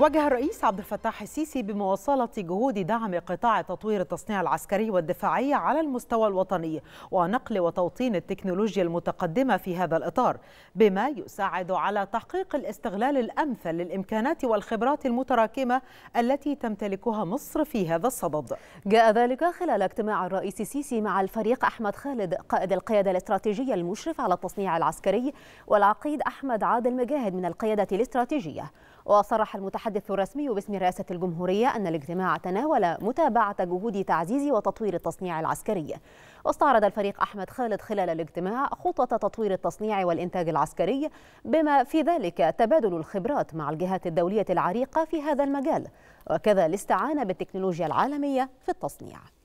وجه الرئيس عبد الفتاح السيسي بمواصلة جهود دعم قطاع تطوير التصنيع العسكري والدفاعي على المستوى الوطني ونقل وتوطين التكنولوجيا المتقدمة في هذا الإطار بما يساعد على تحقيق الاستغلال الأمثل للإمكانات والخبرات المتراكمة التي تمتلكها مصر في هذا الصدد جاء ذلك خلال اجتماع الرئيس السيسي مع الفريق أحمد خالد قائد القيادة الاستراتيجية المشرف على التصنيع العسكري والعقيد أحمد عادل مجاهد من القيادة الاستراتيجية وصرح المتحدث الرسمي باسم رئاسة الجمهورية أن الاجتماع تناول متابعة جهود تعزيز وتطوير التصنيع العسكري واستعرض الفريق أحمد خالد خلال الاجتماع خطط تطوير التصنيع والإنتاج العسكري بما في ذلك تبادل الخبرات مع الجهات الدولية العريقة في هذا المجال وكذا الاستعانة بالتكنولوجيا العالمية في التصنيع